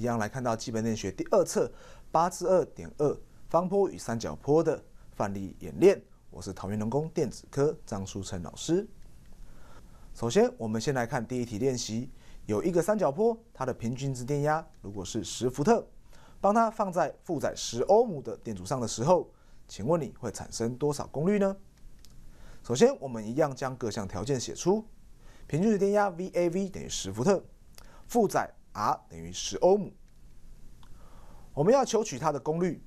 一样来看到《基本电学》第二册八至二点二方坡与三角坡的范例演练。我是桃园农工电子科张书成老师。首先，我们先来看第一题练习。有一个三角坡，它的平均值电压如果是十伏特，帮它放在负载十欧姆的电阻上的时候，请问你会产生多少功率呢？首先，我们一样将各项条件写出：平均值电压 VAV 等于十伏特，负载。R 等于十欧姆，我们要求取它的功率，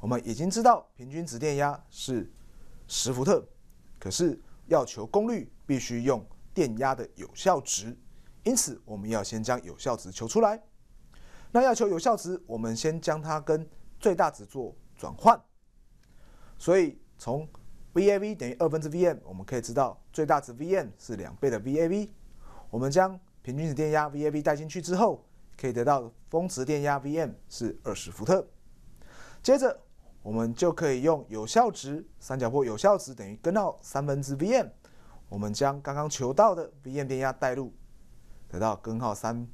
我们已经知道平均值电压是十伏特，可是要求功率必须用电压的有效值，因此我们要先将有效值求出来。那要求有效值，我们先将它跟最大值做转换，所以从 VAV 等于二分之 Vm 我们可以知道最大值 Vm 是两倍的 VAV。我们将平均值电压 VAV 带进去之后。可以得到峰值电压 Vm 是二十伏特，接着我们就可以用有效值三角坡有效值等于根号三分之 Vm。我们将刚刚求到的 Vm 电压代入，得到根号三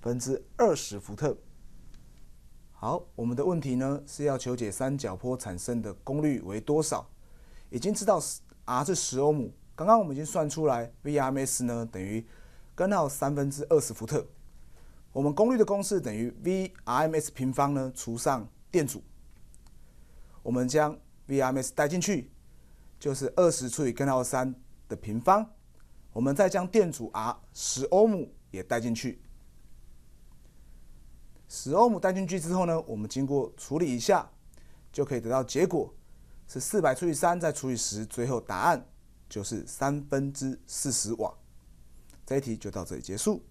分之二十伏特。好，我们的问题呢是要求解三角坡产生的功率为多少，已经知道 R 是十欧姆，刚刚我们已经算出来 Vrms 呢等于根号三分之二十伏特。我们功率的公式等于 V RMS 平方呢除上电阻。我们将 V RMS 带进去，就是二十除以根号三的平方。我们再将电阻 R 十欧姆也带进去，十欧姆带进去之后呢，我们经过处理一下，就可以得到结果是四百除以三再除以十，最后答案就是三分之四十瓦。这一题就到这里结束。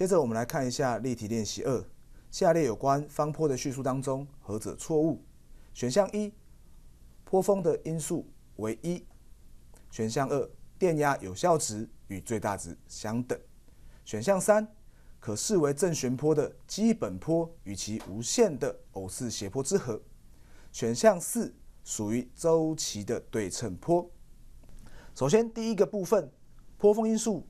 接着我们来看一下例题练习二。下列有关方坡的叙述当中，何者错误？选项一，坡峰的因素为一。选项二，电压有效值与最大值相等。选项三，可视为正弦坡的基本坡与其无限的偶次斜坡之和。选项四，属于周期的对称坡。首先，第一个部分，坡峰因素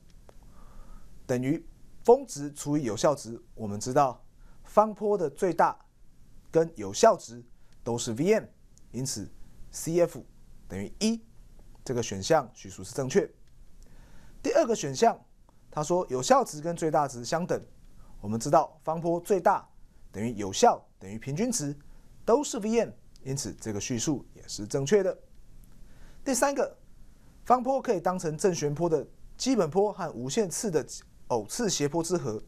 等于。峰值除以有效值，我们知道方坡的最大跟有效值都是 Vm，因此 CF 等于一，这个选项叙述是正确。第二个选项，他说有效值跟最大值相等，我们知道方坡最大等于有效等于平均值都是 Vm，因此这个叙述也是正确的。第三个，方坡可以当成正弦坡的基本坡和无限次的。偶次斜坡之和，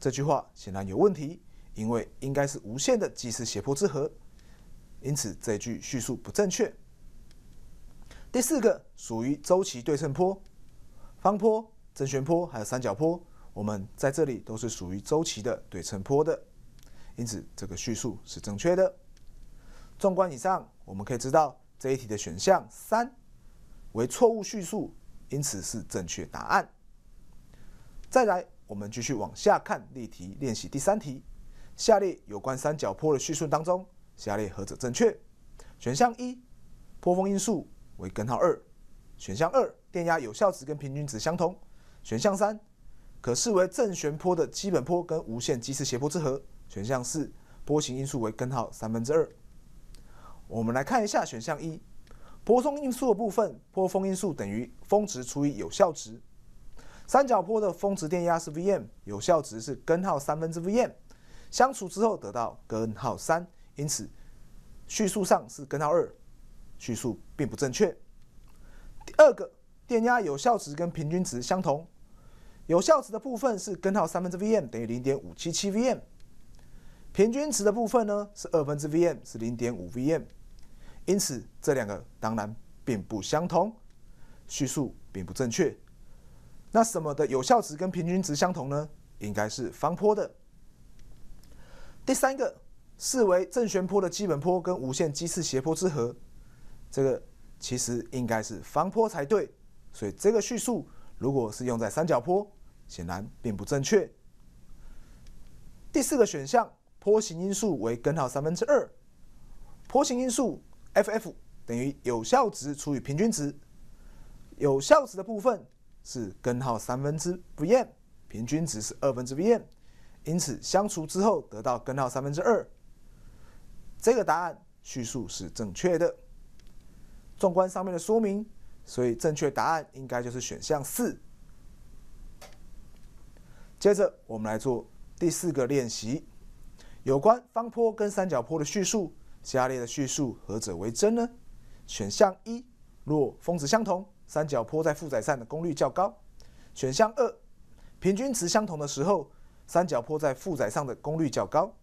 这句话显然有问题，因为应该是无限的既次斜坡之和，因此这句叙述不正确。第四个属于周期对称坡、方坡、正弦坡还有三角坡，我们在这里都是属于周期的对称坡的，因此这个叙述是正确的。纵观以上，我们可以知道这一题的选项三为错误叙述，因此是正确答案。再来，我们继续往下看例题练习第三题。下列有关三角坡的叙述当中，下列何者正确？选项一，坡峰因素为根号二。选项二，电压有效值跟平均值相同。选项三，可视为正弦波的基本波跟无限基式斜波之和。选项四，波形因素为根号三分之二。我们来看一下选项一，坡峰因素的部分，坡峰因素等于峰值除以有效值。三角波的峰值电压是 Vm，有效值是根号三分之 Vm，相除之后得到根号三，因此叙述上是根号二，叙述并不正确。第二个，电压有效值跟平均值相同，有效值的部分是根号三分之 Vm 等于 0.577Vm，平均值的部分呢是二分之 Vm 是 0.5Vm，因此这两个当然并不相同，叙述并不正确。那什么的有效值跟平均值相同呢？应该是方坡的。第三个，视为正弦坡的基本坡跟无限基次斜坡之和，这个其实应该是方坡才对。所以这个叙述如果是用在三角坡，显然并不正确。第四个选项，坡形因素为根号三分之二，坡形因素 ff 等于有效值除以平均值，有效值的部分。是根号三分之 v m，平均值是二分之 v m，因此相除之后得到根号三分之二。这个答案叙述是正确的。纵观上面的说明，所以正确答案应该就是选项四。接着我们来做第四个练习，有关方坡跟三角坡的叙述，下列的叙述何者为真呢？选项一，若峰值相同。三角坡在负载上的功率较高。选项二，平均值相同的时候，三角坡在负载上的功率较高。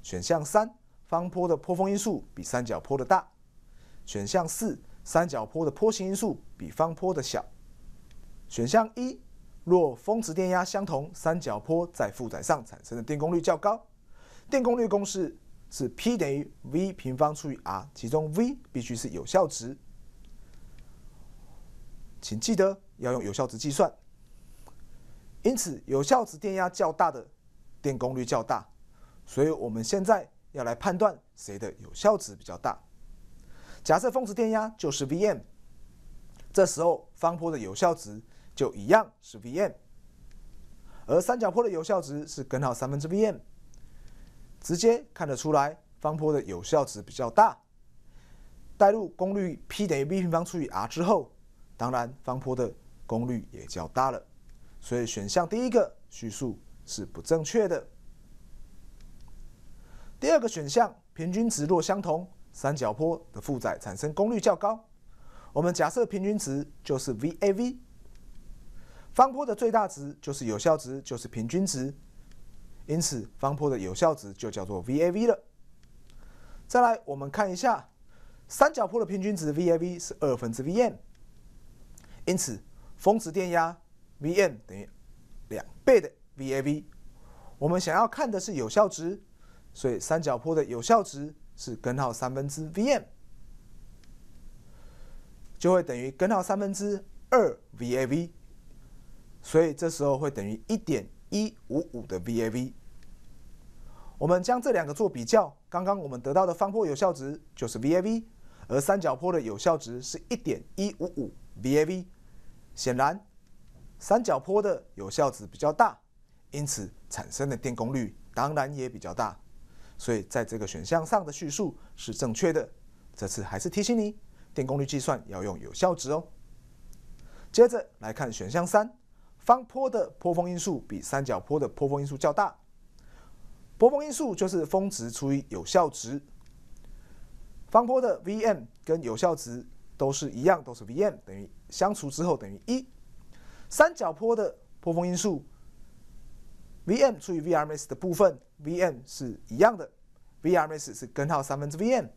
选项三，方坡的坡峰因素比三角坡的大。选项四，三角坡的坡形因素比方坡的小。选项一，若峰值电压相同，三角坡在负载上产生的电功率较高。电功率公式是 P 等于 V 平方除以 R，其中 V 必须是有效值。请记得要用有效值计算。因此，有效值电压较大的，电功率较大。所以我们现在要来判断谁的有效值比较大。假设峰值电压就是 Vm，这时候方波的有效值就一样是 Vm，而三角波的有效值是根号三分之 Vm。直接看得出来，方波的有效值比较大。代入功率 P 等于 V 平方除以 R 之后。当然，方坡的功率也较大了，所以选项第一个叙述是不正确的。第二个选项，平均值若相同，三角坡的负载产生功率较高。我们假设平均值就是 VAV，方坡的最大值就是有效值，就是平均值，因此方坡的有效值就叫做 VAV 了。再来，我们看一下三角坡的平均值 VAV 是二分之 Vm。因此，峰值电压 Vm 等于两倍的 Vav。我们想要看的是有效值，所以三角坡的有效值是根号三分之 Vm，就会等于根号三分之二 Vav。所以这时候会等于一点一五五的 Vav。我们将这两个做比较，刚刚我们得到的方波有效值就是 Vav，而三角坡的有效值是一点一五五 Vav。显然，三角坡的有效值比较大，因此产生的电功率当然也比较大。所以在这个选项上的叙述是正确的。这次还是提醒你，电功率计算要用有效值哦。接着来看选项三，方坡的坡峰因素比三角坡的坡峰因素较大。坡峰因素就是峰值除以有效值。方坡的 Vm 跟有效值。都是一样，都是 Vm 等于相除之后等于一。三角坡的坡峰因素 Vm 除以 Vrms 的部分 Vm 是一样的，Vrms 是根号三分之 Vm，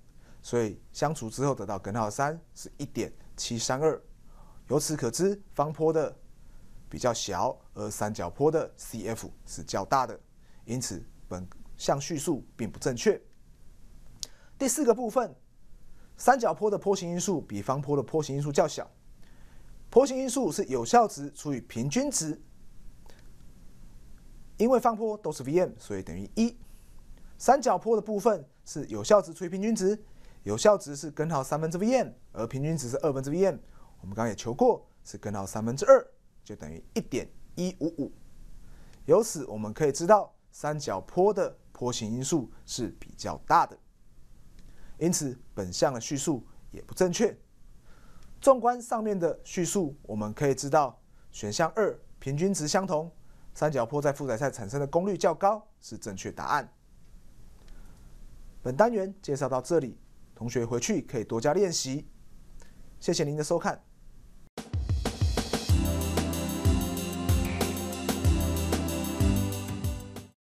所以相除之后得到根号三是一点七三二。由此可知，方坡的比较小，而三角坡的 CF 是较大的，因此本项叙述并不正确。第四个部分。三角坡的坡形因素比方坡的坡形因素较小。坡形因素是有效值除以平均值。因为方坡都是 Vm，所以等于一。三角坡的部分是有效值除以平均值，有效值是根号三分之 Vm，而平均值是二分之 Vm，我们刚刚也求过，是根号三分之二，就等于一点一五五。由此我们可以知道，三角坡的坡形因素是比较大的。因此，本项的叙述也不正确。纵观上面的叙述，我们可以知道，选项二平均值相同，三角坡在负载赛产生的功率较高是正确答案。本单元介绍到这里，同学回去可以多加练习。谢谢您的收看。